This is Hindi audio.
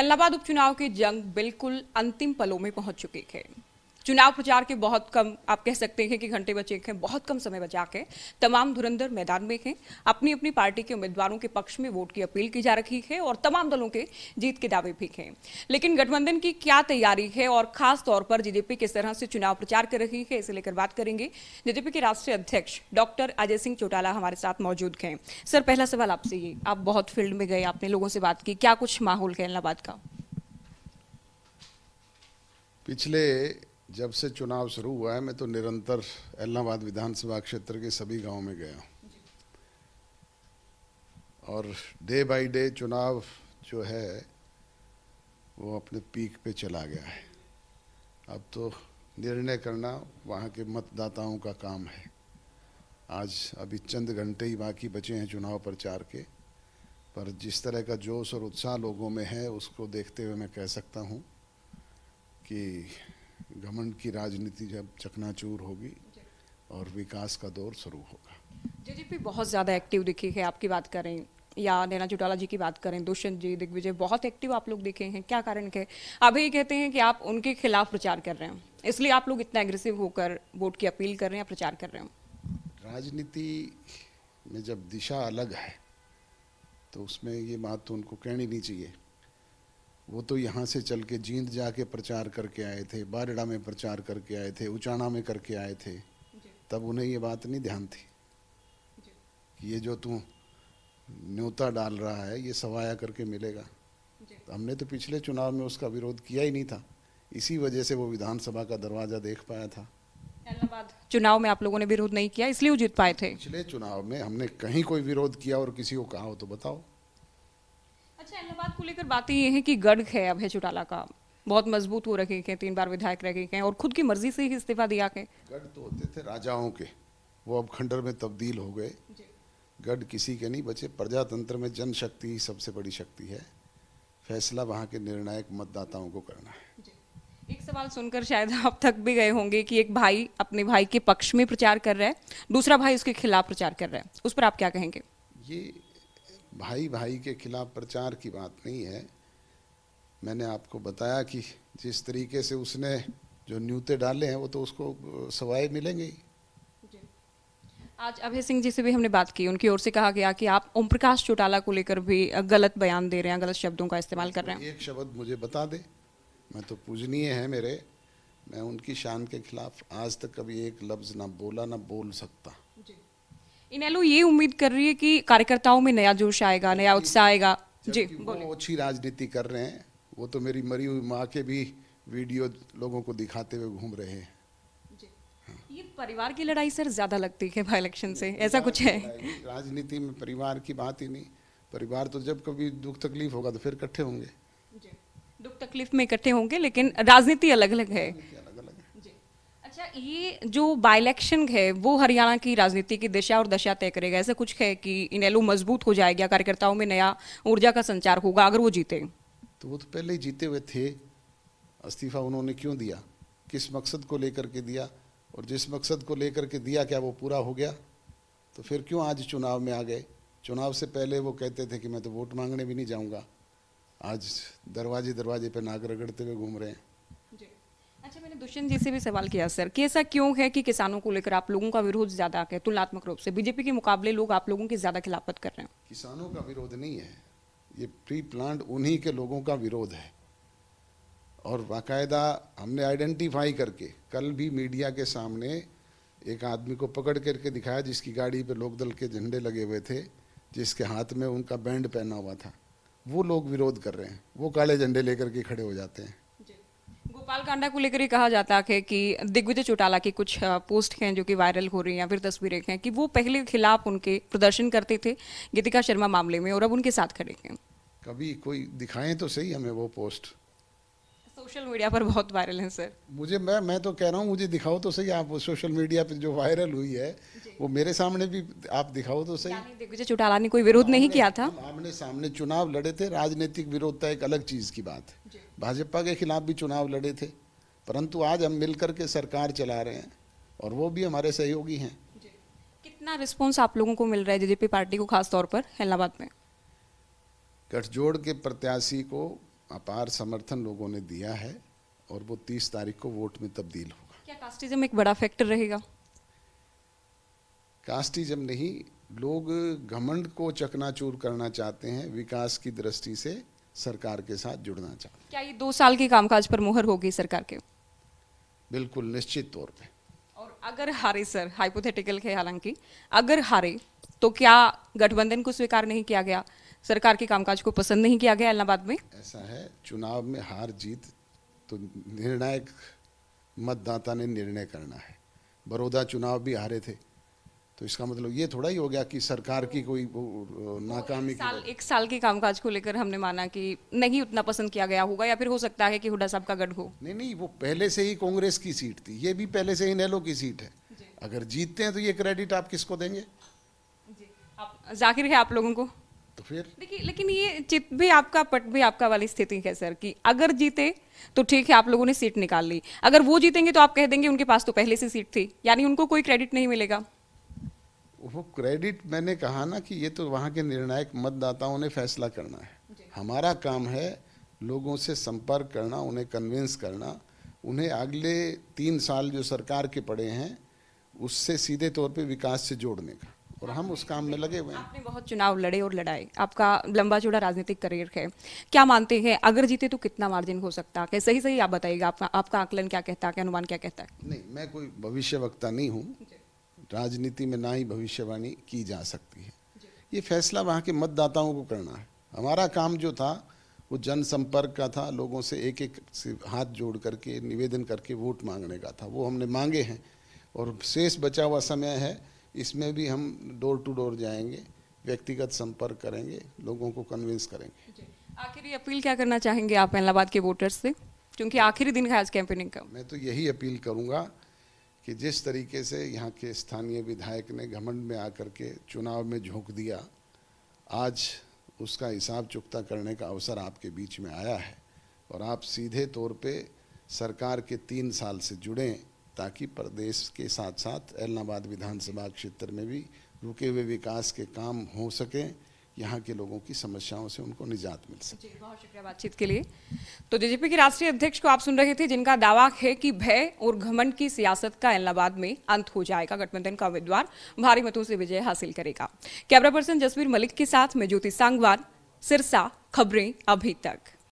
इलाहाबाद उपचुनाव की जंग बिल्कुल अंतिम पलों में पहुंच चुकी है चुनाव प्रचार के बहुत कम आप कह सकते हैं कि घंटे बचे हैं बहुत कम समय बचा के तमाम धुरंधर मैदान में हैं अपनी अपनी पार्टी के उम्मीदवारों के पक्ष में वोट की अपील की जा रही है और तमाम दलों के जीत के दावे भी हैं लेकिन गठबंधन की क्या तैयारी है और खास तौर पर जेजेपी किस तरह से चुनाव प्रचार कर रही है इसे लेकर बात करेंगे जेजेपी के राष्ट्रीय अध्यक्ष डॉक्टर अजय सिंह चौटाला हमारे साथ मौजूद हैं सर पहला सवाल आपसे ये आप बहुत फील्ड में गए आपने लोगों से बात की क्या कुछ माहौल है इलाहाबाद का पिछले जब से चुनाव शुरू हुआ है मैं तो निरंतर इलाहाबाद विधानसभा क्षेत्र के सभी गांव में गया और डे बाय डे चुनाव जो है वो अपने पीक पे चला गया है अब तो निर्णय करना वहाँ के मतदाताओं का काम है आज अभी चंद घंटे ही बाकी बचे हैं चुनाव प्रचार के पर जिस तरह का जोश और उत्साह लोगों में है उसको देखते हुए मैं कह सकता हूँ कि घमंड की राजनीति जब चकनाचूर होगी और विकास का दौर शुरू होगा जेजेपी बहुत ज़्यादा एक्टिव दिखी है आपकी बात करें या नैना चौटाला जी की बात करें दुष्यंत जी दिग्विजय बहुत एक्टिव आप लोग दिखे हैं क्या कारण के अभी कहते हैं कि आप उनके खिलाफ प्रचार कर रहे हैं इसलिए आप लोग इतना एग्रेसिव होकर वोट की अपील कर रहे हैं या प्रचार कर रहे हैं राजनीति में जब दिशा अलग है तो उसमें ये बात तो उनको कहनी नहीं चाहिए वो तो यहाँ से चल के जींद जाके प्रचार करके आए थे बारडा में प्रचार करके आए थे उचाना में करके आए थे तब उन्हें ये बात नहीं ध्यान थी कि ये जो तू न्योता डाल रहा है ये सवाया करके मिलेगा तो हमने तो पिछले चुनाव में उसका विरोध किया ही नहीं था इसी वजह से वो विधानसभा का दरवाजा देख पाया था धन्यवाद चुनाव में आप लोगों ने विरोध नहीं किया इसलिए जीत पाए थे पिछले चुनाव में हमने कहीं कोई विरोध किया और किसी को कहा हो तो बताओ अच्छा इलाहाबाद को लेकर बातें ये हैं कि गढ़ है अभय चौटाला का बहुत मजबूत हो रखे हैं तीन बार विधायक रह गए हैं और खुद की मर्जी से ही इस्तीफा दिया के गढ़ तो होते थे राजाओं के वो अब खंडर में तब्दील हो गए गढ़ किसी के नहीं बचे प्रजातंत्र में जनशक्ति ही सबसे बड़ी शक्ति है फैसला वहाँ के निर्णायक मतदाताओं को करना है एक सवाल सुनकर शायद आप थक भी गए होंगे कि एक भाई अपने भाई के पक्ष में प्रचार कर रहा है दूसरा भाई उसके खिलाफ प्रचार कर रहा है उस पर आप क्या कहेंगे ये भाई भाई के खिलाफ प्रचार की बात नहीं है मैंने आपको बताया कि जिस तरीके से उसने जो न्यूते डाले हैं वो तो उसको सवाए मिलेंगे ही आज अभय सिंह जी से भी हमने बात की उनकी ओर से कहा गया कि आप ओम प्रकाश चौटाला को लेकर भी गलत बयान दे रहे हैं गलत शब्दों का इस्तेमाल कर रहे हैं एक शब्द मुझे बता दे मैं तो पूजनीय है मेरे मैं उनकी शान के खिलाफ आज तक कभी एक लफ्ज़ ना बोला ना बोल सकता इनेलो ये उम्मीद कर रही है कि कार्यकर्ताओं में नया जोश आएगा नया उत्साह आएगा जी वो अच्छी राजनीति कर रहे हैं वो तो मेरी मरी हुई माँ के भी वीडियो लोगों को दिखाते हुए घूम रहे हैं ये परिवार की लड़ाई सर ज्यादा लगती है बाई इलेक्शन से ऐसा कुछ है राजनीति में परिवार की बात ही नहीं परिवार तो जब कभी दुख तकलीफ होगा तो फिर इकट्ठे होंगे दुख तकलीफ में इकट्ठे होंगे लेकिन राजनीति अलग अलग है ये जो बाई इलेक्शन है वो हरियाणा की राजनीति की दिशा और दशा तय करेगा ऐसा कुछ है कि एलो मजबूत हो जाएगा कार्यकर्ताओं में नया ऊर्जा का संचार होगा अगर वो जीते तो वो तो पहले ही जीते हुए थे इस्तीफा उन्होंने क्यों दिया किस मकसद को लेकर के दिया और जिस मकसद को लेकर के दिया क्या वो पूरा हो गया तो फिर क्यों आज चुनाव में आ गए चुनाव से पहले वो कहते थे कि मैं तो वोट मांगने भी नहीं जाऊंगा आज दरवाजे दरवाजे पर नाग रगड़ते हुए घूम रहे हैं अच्छा मैंने दुष्यंत जी से भी सवाल किया सर कि ऐसा क्यों है कि किसानों को लेकर आप लोगों का विरोध ज्यादा है तुलनात्मक रूप से बीजेपी के मुकाबले लोग आप लोगों की ज्यादा खिलाफत कर रहे हैं किसानों का विरोध नहीं है ये प्री प्लांट उन्हीं के लोगों का विरोध है और बाकायदा हमने आइडेंटिफाई करके कल भी मीडिया के सामने एक आदमी को पकड़ करके दिखाया जिसकी गाड़ी पर लोक दल के झंडे लगे हुए थे जिसके हाथ में उनका बैंड पहना हुआ था वो लोग विरोध कर रहे हैं वो काले झंडे लेकर के खड़े हो जाते हैं गोपाल कांडा को लेकर ही कहा जाता है कि दिग्विजय चौटाला की कुछ पोस्ट हैं जो कि वायरल हो रही हैं या फिर तस्वीरें हैं कि वो पहले खिलाफ उनके प्रदर्शन करते थे गीतिका शर्मा मामले में और अब उनके साथ खड़े हैं कभी कोई दिखाएं तो सही हमें वो पोस्ट सोशल मीडिया पर बहुत वायरल है सर मुझे मैं मैं तो कह रहा हूँ मुझे दिखाओ तो सही आप सोशल मीडिया पर जो वायरल हुई है वो मेरे सामने भी आप दिखाओ तो सही दिग्विजय चौटाला ने कोई विरोध नहीं किया था आमने सामने चुनाव लड़े थे राजनीतिक विरोध था एक अलग चीज़ की बात है भाजपा के खिलाफ भी चुनाव लड़े थे परंतु आज हम मिलकर के सरकार चला रहे हैं और वो भी हमारे सहयोगी हैं कितना रिस्पांस आप लोगों को मिल रहा है जेजेपी पार्टी को खास तौर पर हैदराबाद में गठजोड़ के प्रत्याशी को अपार समर्थन लोगों ने दिया है और वो तीस तारीख को वोट में तब्दील होगा क्या कास्टिज्म एक बड़ा फैक्टर रहेगा कास्टिज्म नहीं लोग घमंड को चकनाचूर करना चाहते हैं विकास की दृष्टि से सरकार के साथ जुड़ना चाहते हैं क्या ये दो साल के कामकाज पर मुहर होगी सरकार के बिल्कुल निश्चित तौर पे और अगर हारे सर हाइपोथेटिकल है हालांकि अगर हारे तो क्या गठबंधन को स्वीकार नहीं किया गया सरकार के कामकाज को पसंद नहीं किया गया इलाहाबाद में ऐसा है चुनाव में हार जीत तो निर्णायक मतदाता ने निर्णय करना है बड़ौदा चुनाव भी हारे थे तो इसका मतलब ये थोड़ा ही हो गया कि सरकार की कोई नाकामी एक साल, एक साल के कामकाज को लेकर हमने माना कि नहीं उतना पसंद किया गया होगा या फिर हो सकता है कि हुडा साहब का गढ़ हो नहीं नहीं वो पहले से ही कांग्रेस की सीट थी ये भी पहले से ही नेलो की सीट है अगर जीतते हैं तो ये क्रेडिट आप किसको देंगे जाहिर है आप लोगों को तो फिर देखिए लेकिन ये चित भी आपका पट भी आपका वाली स्थिति है सर कि अगर जीते तो ठीक है आप लोगों ने सीट निकाल ली अगर वो जीतेंगे तो आप कह देंगे उनके पास तो पहले से सीट थी यानी उनको कोई क्रेडिट नहीं मिलेगा वो क्रेडिट मैंने कहा ना कि ये तो वहाँ के निर्णायक मतदाताओं ने फैसला करना है हमारा काम है लोगों से संपर्क करना उन्हें कन्विंस करना उन्हें अगले तीन साल जो सरकार के पड़े हैं उससे सीधे तौर पे विकास से जोड़ने का और हम उस काम में लगे हुए हैं आपने बहुत चुनाव लड़े और लड़ाए आपका लंबा चौड़ा राजनीतिक करियर है क्या मानते हैं अगर जीते तो कितना मार्जिन हो सकता है सही सही आप बताइएगा आपका आपका आकलन क्या कहता है अनुमान क्या कहता है नहीं मैं कोई भविष्य वक्ता नहीं हूँ राजनीति में ना ही भविष्यवाणी की जा सकती है ये फैसला वहाँ के मतदाताओं को करना है हमारा काम जो था वो जनसंपर्क का था लोगों से एक एक से हाथ जोड़ करके निवेदन करके वोट मांगने का था वो हमने मांगे हैं और शेष बचा हुआ समय है इसमें भी हम डोर टू डोर जाएंगे व्यक्तिगत संपर्क करेंगे लोगों को कन्विंस करेंगे आखिरी अपील क्या करना चाहेंगे आप इलाहाबाद के वोटर्स से क्योंकि आखिरी दिन है आज कैंपेनिंग का मैं तो यही अपील करूँगा कि जिस तरीके से यहाँ के स्थानीय विधायक ने घमंड में आकर के चुनाव में झोंक दिया आज उसका हिसाब चुकता करने का अवसर आपके बीच में आया है और आप सीधे तौर पे सरकार के तीन साल से जुड़ें ताकि प्रदेश के साथ साथ एलनाबाद विधानसभा क्षेत्र में भी रुके हुए विकास के काम हो सकें यहाँ के लोगों की समस्याओं से उनको निजात मिल सके बहुत शुक्रिया बातचीत के लिए तो जेजेपी के राष्ट्रीय अध्यक्ष को आप सुन रहे थे जिनका दावा है कि भय और घमंड की सियासत का इलाहाबाद में अंत हो जाएगा गठबंधन का उम्मीदवार भारी मतों से विजय हासिल करेगा कैमरा पर्सन जसवीर मलिक के साथ में ज्योति सांगवान सिरसा खबरें अभी तक